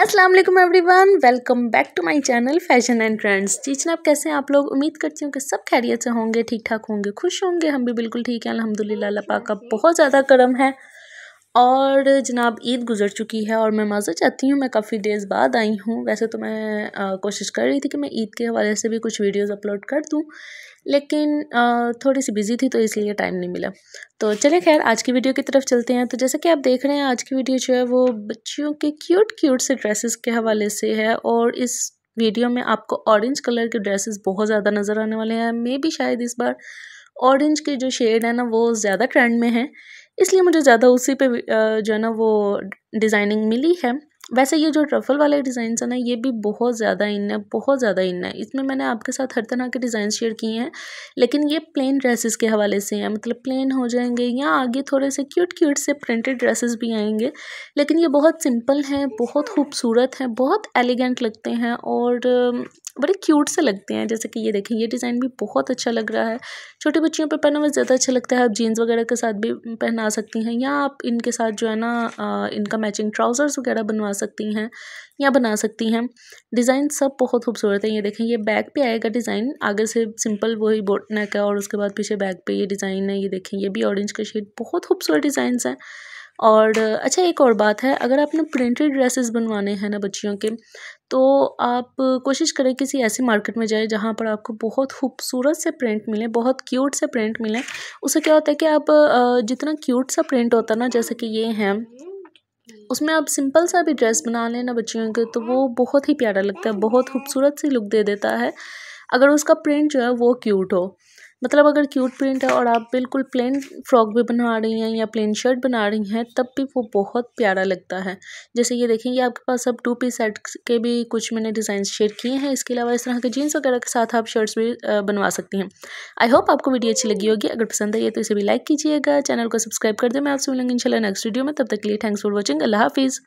अस्सलाम वालेकुम everyone welcome back to my channel fashion and trends जी आप कैसे हैं आप लोग उम्मीद करती हूँ कि सब खैरियत से होंगे ठीक ठाक होंगे खुश होंगे हम भी बिल्कुल ठीक हैं अल्हम्दुलिल्लाह अल्लाह पाक का बहुत ज़्यादा करम है और जनाब ईद गुज़र चुकी है और मैं माज़ा चाहती हूँ मैं काफ़ी डेज़ बाद आई हूँ वैसे तो मैं आ, कोशिश कर रही थी कि मैं ईद के हवाले से भी कुछ वीडियोस अपलोड कर दूँ लेकिन आ, थोड़ी सी बिज़ी थी तो इसलिए टाइम नहीं मिला तो चले खैर आज की वीडियो की तरफ चलते हैं तो जैसे कि आप देख रहे हैं आज की वीडियो जो है वो बच्चियों के क्यूट क्यूट से ड्रेसेस के हवाले से है और इस वीडियो में आपको ऑरेंज कलर के ड्रेसेस बहुत ज़्यादा नज़र आने वाले हैं मे भी शायद इस बार ऑरेंज के जो शेड है ना वो ज़्यादा ट्रेंड में है इसलिए मुझे ज़्यादा उसी पे जो है ना वो डिज़ाइनिंग मिली है वैसे ये जो ट्रफल वाले डिज़ाइन हैं ना ये भी बहुत ज़्यादा इन है बहुत ज़्यादा इन है इसमें मैंने आपके साथ हर तरह के डिज़ाइन शेयर किए हैं लेकिन ये प्लेन ड्रेसेस के हवाले से हैं मतलब प्लेन हो जाएंगे या आगे थोड़े से क्यूट क्यूट से प्रिंटेड ड्रेसेस भी आएंगे लेकिन ये बहुत सिंपल हैं बहुत खूबसूरत हैं बहुत एलिगेंट लगते हैं और बड़े क्यूट से लगते हैं जैसे कि ये देखें ये डिज़ाइन भी बहुत अच्छा लग रहा है छोटे बच्चियों पर पहना हुआ ज़्यादा अच्छा लगता है आप जीन्स वगैरह के साथ भी पहना सकती हैं या आप इनके साथ जो है ना इनका मैचिंग ट्राउज़र्स वगैरह बनवा सकती हैं या बना सकती हैं डिज़ाइन सब बहुत खूबसूरत है ये देखें ये बैक पे आएगा डिज़ाइन आगे से सिंपल वही बोट नेक है और उसके बाद पीछे बैक पे ये डिज़ाइन है ये देखें ये भी ऑरेंज का शेड बहुत खूबसूरत डिज़ाइन हैं और अच्छा एक और बात है अगर आपने प्रिंटेड ड्रेसेस बनवाने हैं ना बच्चियों के तो आप कोशिश करें किसी ऐसी मार्केट में जाएं जहाँ पर आपको बहुत खूबसूरत से प्रिंट मिले बहुत क्यूट से प्रिंट मिले उससे क्या होता है कि आप जितना क्यूट सा प्रिंट होता है ना जैसे कि ये हैं उसमें आप सिंपल सा भी ड्रेस बना लें ना बच्चियों के तो वो बहुत ही प्यारा लगता है बहुत खूबसूरत सी लुक दे देता है अगर उसका प्रिंट जो है वो क्यूट हो मतलब अगर क्यूट प्रिंट है और आप बिल्कुल प्लेन फ्रॉक भी बना रही हैं या प्लेन शर्ट बना रही हैं तब भी वो बहुत प्यारा लगता है जैसे ये देखें ये आपके पास अब टू पी सेट के भी कुछ मैंने डिज़ाइन शेयर किए हैं इसके अलावा इस तरह के जीन्स वगैरह के साथ आप शर्ट्स भी बनवा सकती हैं आई होप आपको वीडियो अच्छी लगी होगी अगर पसंद आई तो इसे भी लाइक कीजिएगा चैनल को सब्सक्राइब कर दें मैं आपसे मिलूंगी इन नेक्स्ट वीडियो में तब तक के लिए थैंक्स फॉर वॉचिंग अल्लाह हाफिज़